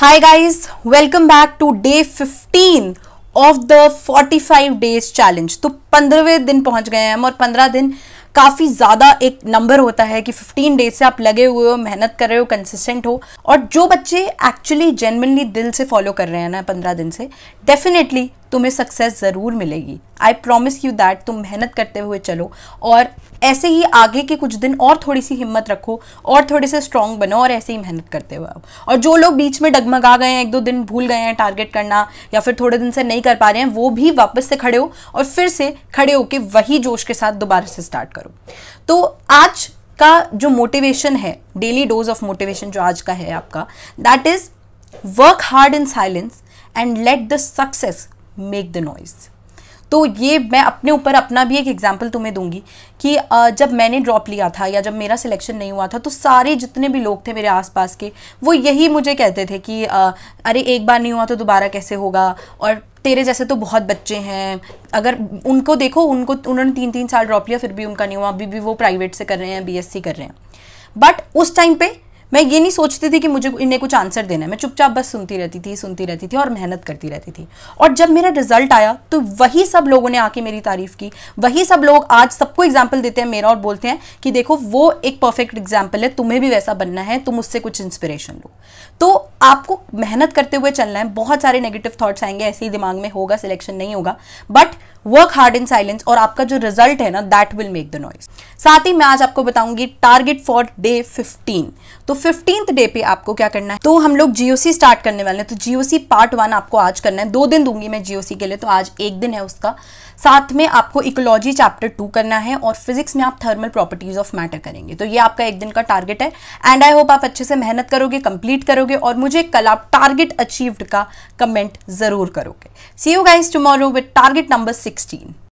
hi guys welcome back to day 15 of the 45 days challenge तो पंद्रहवें दिन पहुंच गए हैं हम और पंद्रह दिन काफ़ी ज़्यादा एक नंबर होता है कि 15 डेज से आप लगे हुए हो मेहनत कर रहे हो कंसिस्टेंट हो और जो बच्चे एक्चुअली जेनवनली दिल से फॉलो कर रहे हैं ना पंद्रह दिन से डेफिनेटली तुम्हें सक्सेस ज़रूर मिलेगी आई प्रोमिस यू दैट तुम मेहनत करते हुए चलो और ऐसे ही आगे के कुछ दिन और थोड़ी सी हिम्मत रखो और थोड़े से स्ट्रांग बनो और ऐसे ही मेहनत करते हुए आओ और जो लोग बीच में डगमगा गए हैं एक दो दिन भूल गए हैं टारगेट करना या फिर थोड़े दिन से नहीं कर पा रहे हैं वो भी वापस से खड़े हो और फिर से खड़े होके वही जोश के साथ दोबारा से स्टार्ट करो तो आज का जो मोटिवेशन है डेली डोज ऑफ मोटिवेशन जो आज का है आपका that is work hard in silence and let the success make the noise तो ये मैं अपने ऊपर अपना भी एक एग्जाम्पल तुम्हें दूंगी कि जब मैंने ड्रॉप लिया था या जब मेरा सिलेक्शन नहीं हुआ था तो सारे जितने भी लोग थे मेरे आसपास के वो यही मुझे कहते थे कि अरे एक बार नहीं हुआ तो दोबारा कैसे होगा और तेरे जैसे तो बहुत बच्चे हैं अगर उनको देखो उनको उन्होंने तीन तीन साल ड्रॉप लिया फिर भी उनका नहीं हुआ अभी भी वो प्राइवेट से कर रहे हैं बी कर रहे हैं बट उस टाइम पर मैं ये नहीं सोचती थी कि मुझे इन्हें कुछ आंसर देना है मैं चुपचाप बस सुनती रहती थी सुनती रहती थी और मेहनत करती रहती थी और जब मेरा रिजल्ट आया तो वही सब लोगों ने आके मेरी तारीफ की वही सब लोग आज सबको एग्जाम्पल देते हैं मेरा और बोलते हैं कि देखो वो एक परफेक्ट एग्जाम्पल है तुम्हें भी वैसा बनना है तुम उससे कुछ इंस्पिरेशन लो तो आपको मेहनत करते हुए चलना है बहुत सारे नेगेटिव थाट्स आएंगे ऐसे ही दिमाग में होगा सिलेक्शन नहीं होगा but work hard in silence और आपका जो रिजल्ट है ना that will make the noise साथ ही मैं आज आपको बताऊंगी टारगेट फॉर डे फिफ्टीन तो फिफ्टींथ डे पे आपको क्या करना है तो हम लोग जीओसी स्टार्ट करने वाले हैं तो जीओसी पार्ट वन आपको आज करना है दो दिन दूंगी मैं जीओसी के लिए तो आज एक दिन है उसका साथ में आपको इकोलॉजी चैप्टर टू करना है और फिजिक्स में आप थर्मल प्रॉपर्टीज ऑफ मैटर करेंगे तो ये आपका एक दिन का टारगेट है एंड आई होप आप अच्छे से मेहनत करोगे कंप्लीट करोगे और मुझे कल आप टारगेट अचीव्ड का कमेंट जरूर करोगे see you guys tomorrow with target number sixteen